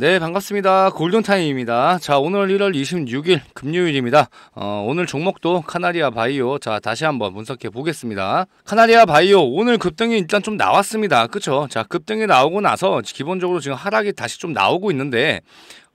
네, 반갑습니다. 골든타임입니다. 자, 오늘 1월 26일 금요일입니다. 어, 오늘 종목도 카나리아 바이오. 자, 다시 한번 분석해 보겠습니다. 카나리아 바이오, 오늘 급등이 일단 좀 나왔습니다. 그쵸? 자, 급등이 나오고 나서 기본적으로 지금 하락이 다시 좀 나오고 있는데,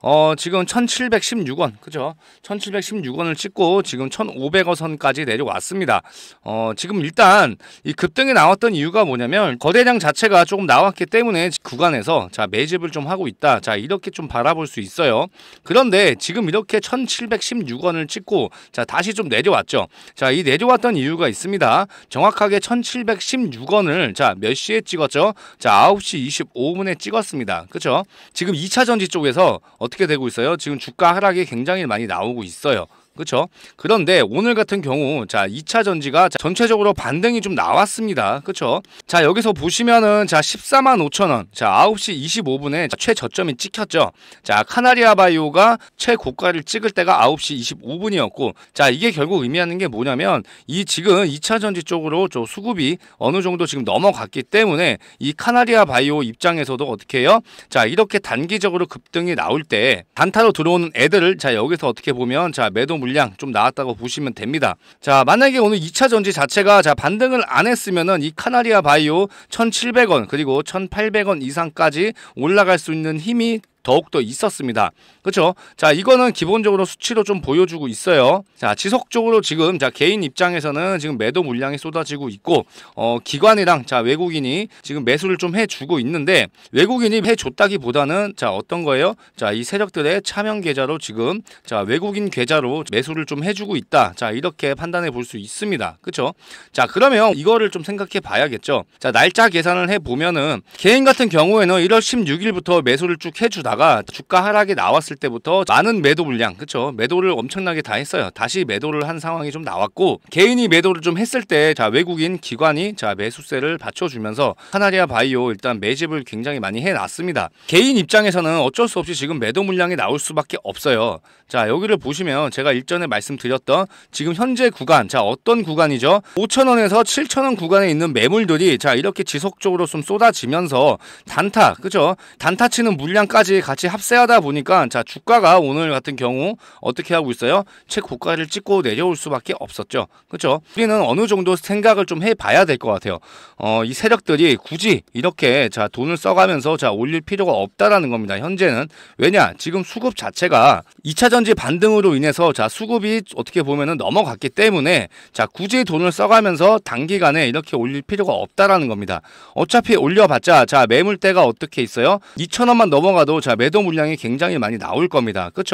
어, 지금 1716원, 그죠? 1716원을 찍고 지금 1500원 선까지 내려왔습니다. 어, 지금 일단 이 급등이 나왔던 이유가 뭐냐면 거대량 자체가 조금 나왔기 때문에 구간에서 자, 매집을 좀 하고 있다. 자, 이렇게 좀 바라볼 수 있어요. 그런데 지금 이렇게 1716원을 찍고 자, 다시 좀 내려왔죠. 자, 이 내려왔던 이유가 있습니다. 정확하게 1716원을 자, 몇 시에 찍었죠? 자, 9시 25분에 찍었습니다. 그죠? 지금 2차 전지 쪽에서 어떻게 어떻게 되고 있어요? 지금 주가 하락이 굉장히 많이 나오고 있어요. 그렇죠? 그런데 오늘 같은 경우 자 2차 전지가 전체적으로 반등이 좀 나왔습니다. 그렇죠? 자 여기서 보시면은 자 14만 5천 원, 자 9시 25분에 최저점이 찍혔죠. 자 카나리아 바이오가 최고가를 찍을 때가 9시 25분이었고 자 이게 결국 의미하는 게 뭐냐면 이 지금 2차 전지 쪽으로 저 수급이 어느 정도 지금 넘어갔기 때문에 이 카나리아 바이오 입장에서도 어떻게 해요? 자 이렇게 단기적으로 급등이 나올 때 단타로 들어오는 애들을 자 여기서 어떻게 보면 자 매도 물량 좀 나왔다고 보시면 됩니다. 자, 만약에 오늘 2차 전지 자체가 자 반등을 안 했으면은 이 카나리아 바이오 1,700원 그리고 1,800원 이상까지 올라갈 수 있는 힘이 더욱더 있었습니다. 그렇죠? 자, 이거는 기본적으로 수치로 좀 보여주고 있어요. 자, 지속적으로 지금 자 개인 입장에서는 지금 매도 물량이 쏟아지고 있고 어, 기관이랑 자 외국인이 지금 매수를 좀 해주고 있는데 외국인이 해줬다기보다는 자 어떤 거예요? 자, 이 세력들의 차명 계좌로 지금 자 외국인 계좌로 매수를 좀 해주고 있다. 자, 이렇게 판단해 볼 수 있습니다. 그렇죠? 자, 그러면 이거를 좀 생각해 봐야겠죠. 자, 날짜 계산을 해 보면은 개인 같은 경우에는 1월 16일부터 매수를 쭉 해주다. 있다가 주가 하락이 나왔을 때부터 많은 매도 물량, 그쵸 매도를 엄청나게 다 했어요. 다시 매도를 한 상황이 좀 나왔고 개인이 매도를 좀 했을 때 자 외국인 기관이 자 매수세를 받쳐주면서 카나리아 바이오 일단 매집을 굉장히 많이 해놨습니다. 개인 입장에서는 어쩔 수 없이 지금 매도 물량이 나올 수밖에 없어요. 자 여기를 보시면 제가 일전에 말씀드렸던 지금 현재 구간 자 어떤 구간이죠? 5천원에서 7천원 구간에 있는 매물들이 자 이렇게 지속적으로 좀 쏟아지면서 단타 그죠? 단타 치는 물량까지 같이 합세하다 보니까 자 주가가 오늘 같은 경우 어떻게 하고 있어요? 최고가를 찍고 내려올 수밖에 없었죠. 그렇죠? 우리는 어느 정도 생각을 좀 해봐야 될 것 같아요. 어, 이 세력들이 굳이 이렇게 자 돈을 써가면서 자 올릴 필요가 없다라는 겁니다. 현재는 왜냐 지금 수급 자체가 2차전지 반등으로 인해서 자 수급이 어떻게 보면은 넘어갔기 때문에 자 굳이 돈을 써가면서 단기간에 이렇게 올릴 필요가 없다라는 겁니다. 어차피 올려봤자 자 매물대가 어떻게 있어요? 2천 원만 넘어가도 자 매도 물량이 굉장히 많이 나올 겁니다. 그쵸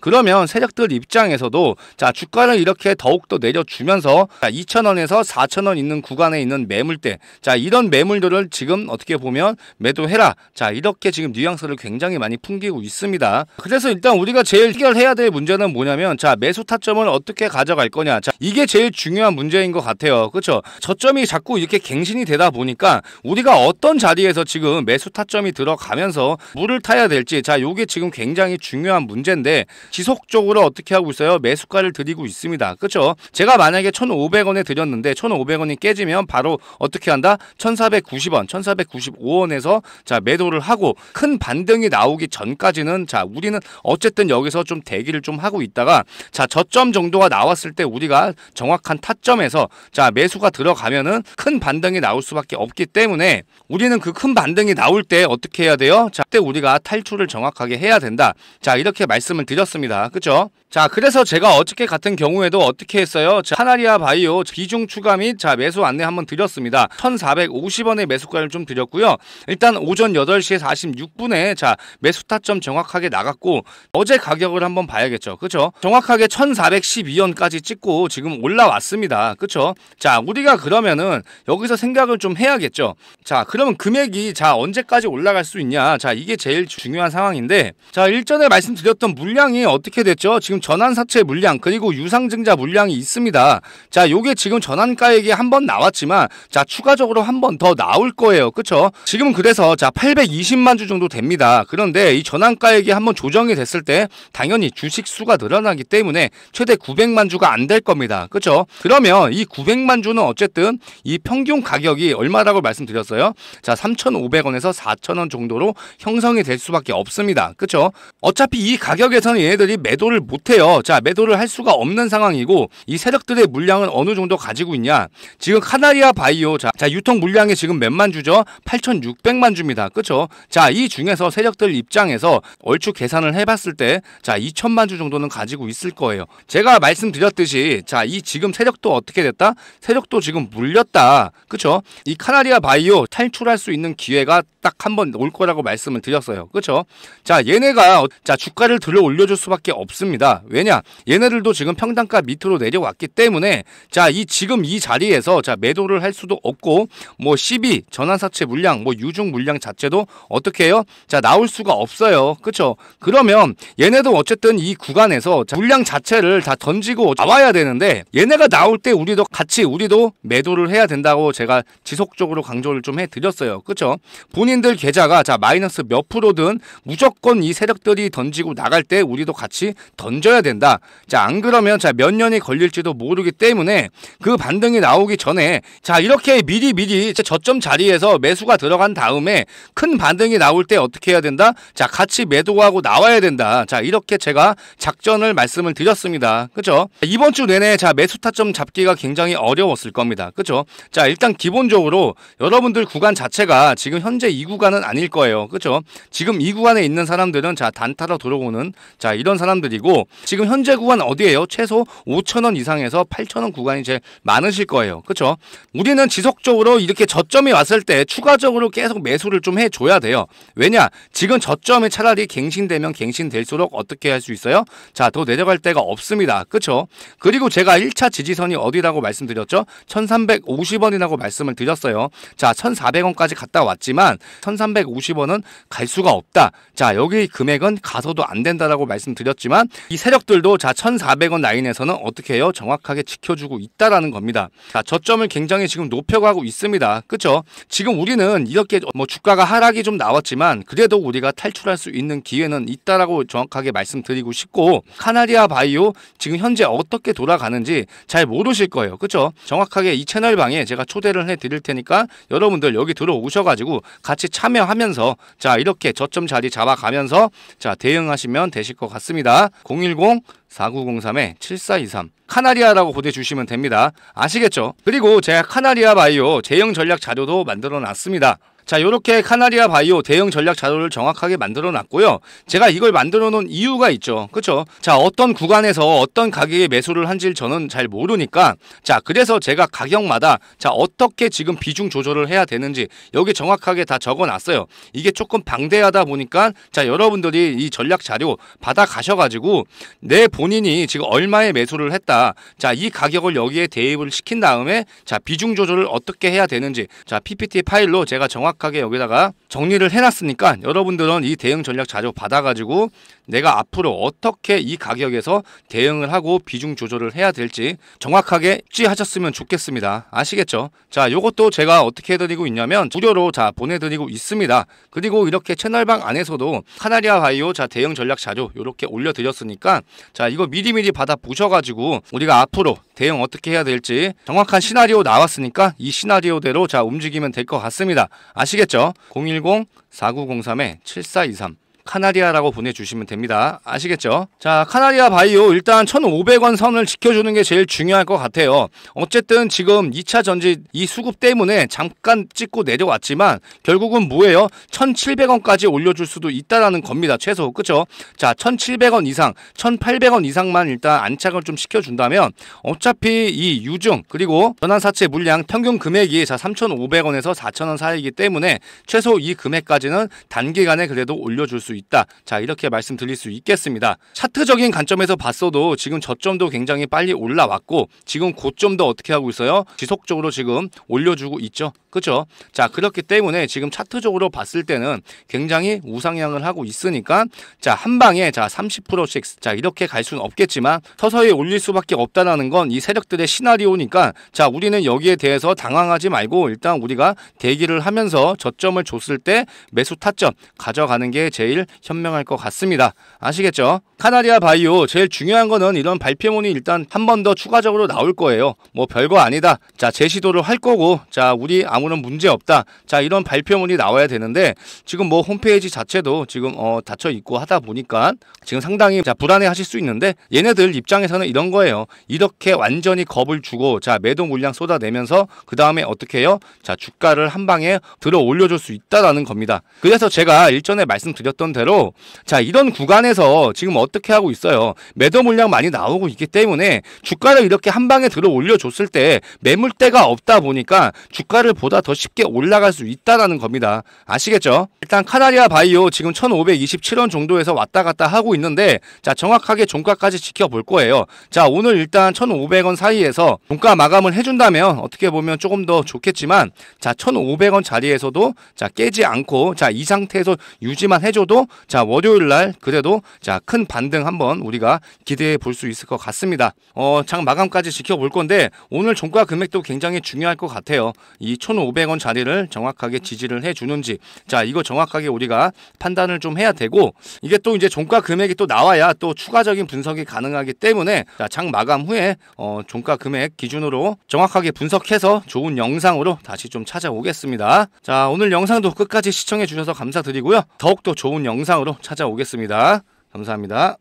그렇죠? 그러면 세력들 입장에서도 자 주가를 이렇게 더욱더 내려주면서 2,000원에서 4,000원 있는 구간에 있는 매물대 자 이런 매물들을 지금 어떻게 보면 매도해라 자 이렇게 지금 뉘앙스를 굉장히 많이 풍기고 있습니다. 그래서 일단 우리가 제일 해결해야 될 문제는 뭐냐면 자 매수 타점을 어떻게 가져갈 거냐 자 이게 제일 중요한 문제인 것 같아요. 그쵸 그렇죠? 저점이 자꾸 이렇게 갱신이 되다 보니까 우리가 어떤 자리에서 지금 매수 타점이 들어가면서 물을 타야 될 될지 자 요게 지금 굉장히 중요한 문제인데 지속적으로 어떻게 하고 있어요? 매수가를 드리고 있습니다. 그쵸 제가 만약에 1,500원에 드렸는데 1,500원이 깨지면 바로 어떻게 한다? 1,490원, 1,495원에서 자 매도를 하고 큰 반등이 나오기 전까지는 자 우리는 어쨌든 여기서 좀 대기를 좀 하고 있다가 자 저점 정도가 나왔을 때 우리가 정확한 타점에서 자 매수가 들어가면은 큰 반등이 나올 수밖에 없기 때문에 우리는 그 큰 반등이 나올 때 어떻게 해야 돼요? 자, 그때 우리가 탈출 수를 정확하게 해야 된다. 자 이렇게 말씀을 드렸습니다. 그죠? 자 그래서 제가 어떻게 같은 경우에도 어떻게 했어요? 카나리아 바이오 비중 추가 및자 매수 안내 한번 드렸습니다. 1450원의 매수가를 좀 드렸고요. 일단 오전 8시 46분에 자 매수 타점 정확하게 나갔고 어제 가격을 한번 봐야겠죠. 그쵸? 정확하게 1412원까지 찍고 지금 올라왔습니다. 그쵸? 자 우리가 그러면은 여기서 생각을 좀 해야겠죠. 자 그러면 금액이 자 언제까지 올라갈 수 있냐 자 이게 제일 중요한 상황인데 자 일전에 말씀드렸던 물량이 어떻게 됐죠? 지금 전환사채 물량 그리고 유상증자 물량이 있습니다. 자 요게 지금 전환가액이 한번 나왔지만 자 추가적으로 한 번 더 나올 거예요. 그쵸? 지금 그래서 자 820만 주 정도 됩니다. 그런데 이 전환가액이 한번 조정이 됐을 때 당연히 주식 수가 늘어나기 때문에 최대 900만 주가 안 될 겁니다. 그쵸? 그러면 이 900만 주는 어쨌든 이 평균 가격이 얼마라고 말씀드렸어요? 자 3,500원에서 4,000원 정도로 형성이 될 수밖에 없습니다. 그쵸? 어차피 이 가격에서는 얘네들이 매도를 못해 못해요. 자, 매도를 할 수가 없는 상황이고 이 세력들의 물량은 어느 정도 가지고 있냐? 지금 카나리아 바이오 자, 자 유통 물량이 지금 몇만 주죠? 8,600만 주입니다. 그쵸 자, 이 중에서 세력들 입장에서 얼추 계산을 해 봤을 때 자, 2천만 주 정도는 가지고 있을 거예요. 제가 말씀드렸듯이 자, 이 지금 세력도 어떻게 됐다? 세력도 지금 물렸다. 그쵸이 카나리아 바이오 탈출할 수 있는 기회가 딱 한 번 올 거라고 말씀을 드렸어요. 그쵸 자, 얘네가 어, 자, 주가를 들어 올려 줄 수밖에 없습니다. 왜냐? 얘네들도 지금 평당가 밑으로 내려왔기 때문에 자, 이 지금 이 자리에서 자, 매도를 할 수도 없고 뭐 12, 전환사채 물량, 뭐 유중 물량 자체도 어떻게 해요? 자, 나올 수가 없어요. 그쵸? 그러면 얘네도 어쨌든 이 구간에서 자, 물량 자체를 다 던지고 나와야 되는데 얘네가 나올 때 우리도 같이 우리도 매도를 해야 된다고 제가 지속적으로 강조를 좀 해드렸어요. 그쵸? 본인들 계좌가 자, 마이너스 몇 프로든 무조건 이 세력들이 던지고 나갈 때 우리도 같이 던져 올려야 된다. 자, 안 그러면 자, 몇 년이 걸릴지도 모르기 때문에 그 반등이 나오기 전에 자, 이렇게 미리 미리 저점 자리에서 매수가 들어간 다음에 큰 반등이 나올 때 어떻게 해야 된다? 자, 같이 매도하고 나와야 된다. 자, 이렇게 제가 작전을 말씀을 드렸습니다. 그죠? 이번 주 내내 자, 매수 타점 잡기가 굉장히 어려웠을 겁니다. 그죠? 자, 일단 기본적으로 여러분들 구간 자체가 지금 현재 이 구간은 아닐 거예요. 그죠? 지금 이 구간에 있는 사람들은 자, 단타로 들어오는 자, 이런 사람들이고 지금 현재 구간 어디예요? 최소 5천원 이상에서 8천원 구간이 제일 많으실 거예요. 그렇죠? 우리는 지속적으로 이렇게 저점이 왔을 때 추가적으로 계속 매수를 좀 해줘야 돼요. 왜냐? 지금 저점이 차라리 갱신되면 갱신될수록 어떻게 할 수 있어요? 자, 더 내려갈 데가 없습니다. 그렇죠? 그리고 제가 1차 지지선이 어디라고 말씀드렸죠? 1350원이라고 말씀을 드렸어요. 자, 1400원까지 갔다 왔지만 1350원은 갈 수가 없다. 자, 여기 금액은 가서도 안 된다라고 말씀드렸지만 이 세력들도 자 1,400원 라인에서는 어떻게 해요? 정확하게 지켜주고 있다라는 겁니다. 자 저점을 굉장히 지금 높여가고 있습니다. 그쵸? 지금 우리는 이렇게 뭐 주가가 하락이 좀 나왔지만 그래도 우리가 탈출할 수 있는 기회는 있다라고 정확하게 말씀드리고 싶고 카나리아 바이오 지금 현재 어떻게 돌아가는지 잘 모르실 거예요. 그쵸? 정확하게 이 채널방에 제가 초대를 해드릴 테니까 여러분들 여기 들어오셔가지고 같이 참여하면서 자 이렇게 저점 자리 잡아가면서 자 대응하시면 되실 것 같습니다. 0 1 010-4903-7423 카나리아라고 보내주시면 됩니다. 아시겠죠? 그리고 제가 카나리아 바이오 제형 전략 자료도 만들어 놨습니다. 자, 이렇게 카나리아 바이오 대응 전략 자료를 정확하게 만들어 놨고요. 제가 이걸 만들어 놓은 이유가 있죠. 그쵸? 자, 어떤 구간에서 어떤 가격에 매수를 한지 저는 잘 모르니까 자, 그래서 제가 가격마다 자, 어떻게 지금 비중 조절을 해야 되는지 여기 정확하게 다 적어 놨어요. 이게 조금 방대하다 보니까 자, 여러분들이 이 전략 자료 받아 가셔가지고 내 본인이 지금 얼마에 매수를 했다. 자, 이 가격을 여기에 대입을 시킨 다음에 자, 비중 조절을 어떻게 해야 되는지 자, PPT 파일로 제가 정확 하게 정확하게 여기다가 정리를 해놨으니까 여러분들은 이 대응 전략 자료 받아가지고 내가 앞으로 어떻게 이 가격에서 대응을 하고 비중 조절을 해야 될지 정확하게 찌하셨으면 좋겠습니다. 아시겠죠? 자, 요것도 제가 어떻게 해드리고 있냐면 무료로 자 보내드리고 있습니다. 그리고 이렇게 채널방 안에서도 카나리아 바이오 자 대응 전략 자료 이렇게 올려드렸으니까 자 이거 미리미리 받아 보셔가지고 우리가 앞으로 대응 어떻게 해야 될지 정확한 시나리오 나왔으니까 이 시나리오대로 자 움직이면 될 것 같습니다. 아시겠죠? 010-4903-7423 카나리아라고 보내주시면 됩니다. 아시겠죠? 자, 카나리아 바이오 일단 1,500원 선을 지켜주는 게 제일 중요할 것 같아요. 어쨌든 지금 2차 전지 이 수급 때문에 잠깐 찍고 내려왔지만 결국은 뭐예요? 1,700원까지 올려줄 수도 있다라는 겁니다. 최소 그쵸? 자, 1,700원 이상, 1,800원 이상만 일단 안착을 좀 시켜준다면 어차피 이 유증 그리고 전환사채 물량 평균 금액이 자 3,500원에서 4,000원 사이이기 때문에 최소 이 금액까지는 단기간에 그래도 올려줄 수수 있다. 자 이렇게 말씀드릴 수 있겠습니다. 차트적인 관점에서 봤어도 지금 저점도 굉장히 빨리 올라왔고 지금 고점도 어떻게 하고 있어요? 지속적으로 지금 올려주고 있죠. 그렇죠? 자 그렇기 때문에 지금 차트적으로 봤을 때는 굉장히 우상향을 하고 있으니까 자한 방에 자 30%씩 자 이렇게 갈 수는 없겠지만 서서히 올릴 수밖에 없다라는 건 이 세력들의 시나리오니까 자 우리는 여기에 대해서 당황하지 말고 일단 우리가 대기를 하면서 저점을 줬을 때 매수 타점 가져가는 게 제일 사실 현명할 것 같습니다. 아시겠죠? 카나리아 바이오 제일 중요한 거는 이런 발표문이 일단 한 번 더 추가적으로 나올 거예요. 뭐 별거 아니다. 자, 제시도를 할 거고 자, 우리 아무런 문제 없다. 자, 이런 발표문이 나와야 되는데 지금 뭐 홈페이지 자체도 지금 어, 닫혀 있고 하다 보니까 지금 상당히 자, 불안해 하실 수 있는데 얘네들 입장에서는 이런 거예요. 이렇게 완전히 겁을 주고 자, 매도 물량 쏟아내면서 그다음에 어떻게 해요? 자, 주가를 한 방에 들어 올려 줄 수 있다라는 겁니다. 그래서 제가 일전에 말씀드렸던 대로 자 이런 구간에서 지금 어떻게 하고 있어요. 매도 물량 많이 나오고 있기 때문에 주가를 이렇게 한 방에 들어 올려줬을 때 매물대가 없다 보니까 주가를 보다 더 쉽게 올라갈 수 있다라는 겁니다. 아시겠죠? 일단 카나리아 바이오 지금 1,527원 정도에서 왔다 갔다 하고 있는데 자 정확하게 종가까지 지켜볼 거예요. 자 오늘 일단 1,500원 사이에서 종가 마감을 해준다면 어떻게 보면 조금 더 좋겠지만 자 1,500원 자리에서도 자 깨지 않고 자 이 상태에서 유지만 해줘도 자 월요일 날 그래도 자큰 반등 한번 우리가 기대해 볼 수 있을 것 같습니다. 어, 장 마감까지 지켜볼 건데 오늘 종가 금액도 굉장히 중요할 것 같아요. 이 1,500원 자리를 정확하게 지지를 해 주는지 자 이거 정확하게 우리가 판단을 좀 해야 되고 이게 또 이제 종가 금액이 또 나와야 또 추가적인 분석이 가능하기 때문에 자, 장 마감 후에 어, 종가 금액 기준으로 정확하게 분석해서 좋은 영상으로 다시 좀 찾아오겠습니다. 자 오늘 영상도 끝까지 시청해 주셔서 감사드리고요. 더욱더 좋은 영상 영상으로 찾아오겠습니다. 감사합니다.